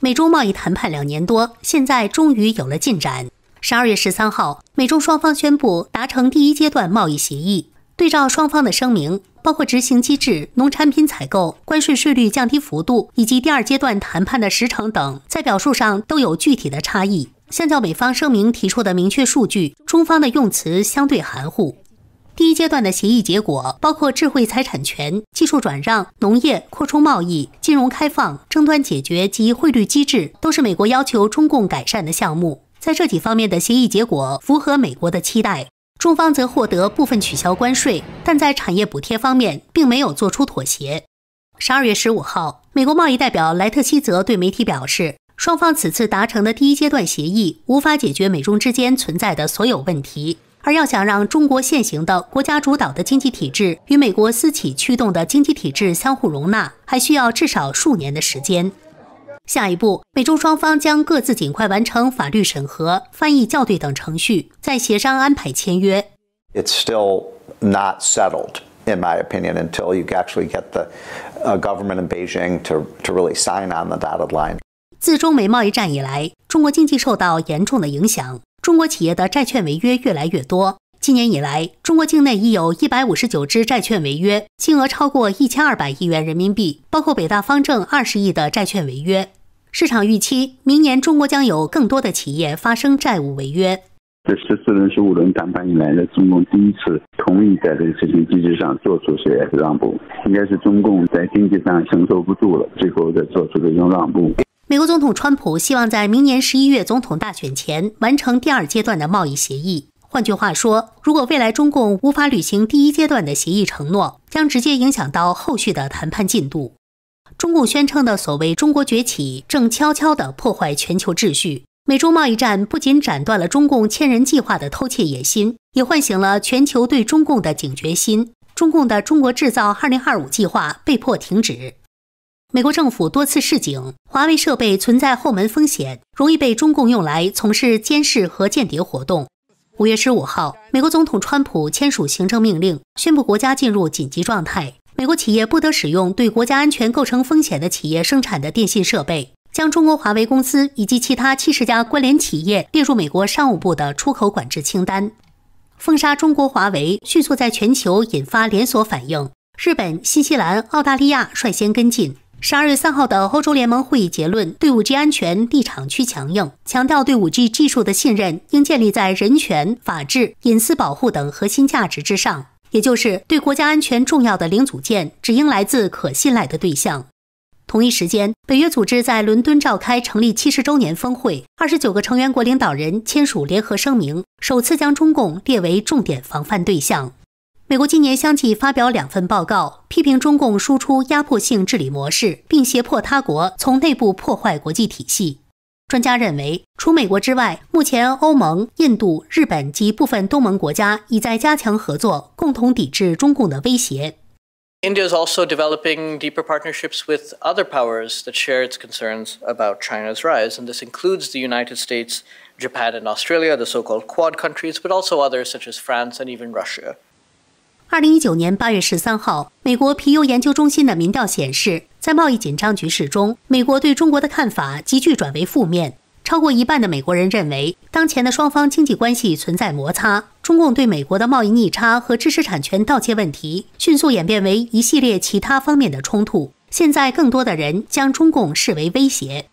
美中贸易谈判两年多，现在终于有了进展。十二月十三号，美中双方宣布达成第一阶段贸易协议。对照双方的声明，包括执行机制、农产品采购、关税税率降低幅度以及第二阶段谈判的时程等，在表述上都有具体的差异。相较美方声明提出的明确数据，中方的用词相对含糊。第一阶段的协议结果包括智慧财产权、技术转让、农业、扩充贸易、金融开放、争端解决及汇率机制，都是美国要求中共改善的项目。在这几方面的协议结果符合美国的期待，中方则获得部分取消关税，但在产业补贴方面并没有做出妥协。十二月十五号，美国贸易代表莱特希泽对媒体表示，双方此次达成的第一阶段协议无法解决美中之间存在的所有问题。而要想让中国现行的国家主导的经济体制与美国私企驱动的经济体制相互容纳，还需要至少数年的时间。下一步，美中双方将各自尽快完成法律审核、翻译校对等程序，再协商安排签约。It's still not settled, in my opinion, until you actually get the government in Beijing to to really sign on the dotted line. 自中美贸易战以来，中国经济受到严重的影响。中国企业的债券违约越来越多。今年以来，中国境内已有一百五十九只债券违约，金额超过一千二百亿元人民币，包括北大方正二十亿的债券违约。市场预期，明年中国将有更多的企业发生债务违约。这十四轮、十五轮谈判以来的中共第一次同意在这个事情机制上做出些让步，应该是中共在经济上承受不住了，最后再做出这种让步。美国总统川普希望在明年十一月总统大选前完成第二阶段的贸易协议。换句话说，如果未来中共无法履行第一阶段的协议承诺，将直接影响到后续的谈判进度。中共宣称的所谓“中国崛起”正悄悄地破坏全球秩序。美中贸易战不仅斩断了中共“千人计划”的偷窃野心，也唤醒了全球对中共的警觉心。中共的“中国制造二零二五”计划被迫停止。美国政府多次示警，华为设备存在后门风险，容易被中共用来从事监视和间谍活动。五月十五号，美国总统川普签署行政命令，宣布国家进入紧急状态，美国企业不得使用对国家安全构成风险的企业生产的电信设备，将中国华为公司以及其他七十家关联企业列入美国商务部的出口管制清单，封杀中国华为迅速在全球引发连锁反应，日本、新西兰、澳大利亚率先跟进。十二月三号的欧洲联盟会议结论对五 G 安全立场趋强硬，强调对五 G 技术的信任应建立在人权、法治、隐私保护等核心价值之上，也就是对国家安全重要的零组件只应来自可信赖的对象。同一时间，北约组织在伦敦召开成立七十周年峰会，二十九个成员国领导人签署联合声明，首次将中共列为重点防范对象。美国今年相继发表两份报告，批评中共输出压迫性治理模式，并胁迫他国从内部破坏国际体系。专家认为，除美国之外，目前欧盟、印度、日本及部分东盟国家已在加强合作，共同抵制中共的威胁。India is also developing deeper partnerships with other powers that share its concerns about China's rise, and this includes the United States, Japan, and Australia, the so called Quad countries, but also others such as France and even Russia. 二零一九年八月十三号，美国皮尤研究中心的民调显示，在贸易紧张局势中，美国对中国的看法急剧转为负面。超过一半的美国人认为，当前的双方经济关系存在摩擦。中共对美国的贸易逆差和知识产权盗窃问题，迅速演变为一系列其他方面的冲突。现在，更多的人将中共视为威胁。